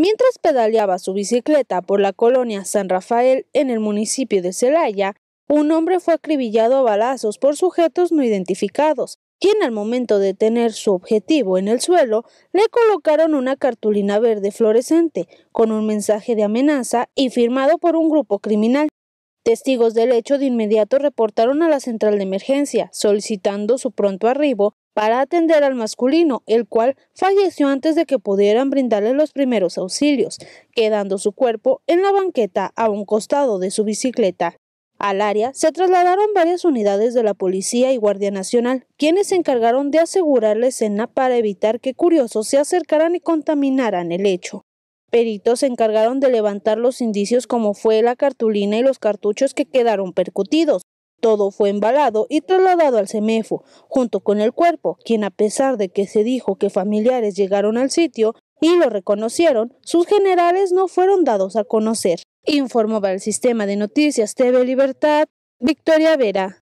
Mientras pedaleaba su bicicleta por la colonia San Rafael en el municipio de Celaya, un hombre fue acribillado a balazos por sujetos no identificados, quien al momento de tener su objetivo en el suelo le colocaron una cartulina verde fluorescente con un mensaje de amenaza y firmado por un grupo criminal. Testigos del hecho de inmediato reportaron a la central de emergencia, solicitando su pronto arribo para atender al masculino, el cual falleció antes de que pudieran brindarle los primeros auxilios, quedando su cuerpo en la banqueta a un costado de su bicicleta. Al área se trasladaron varias unidades de la Policía y Guardia Nacional, quienes se encargaron de asegurar la escena para evitar que curiosos se acercaran y contaminaran el hecho. Peritos se encargaron de levantar los indicios como fue la cartulina y los cartuchos que quedaron percutidos. Todo fue embalado y trasladado al CEMEFO, junto con el cuerpo, quien a pesar de que se dijo que familiares llegaron al sitio y lo reconocieron, sus generales no fueron dados a conocer. Informó para el sistema de noticias TV Libertad, Victoria Vera.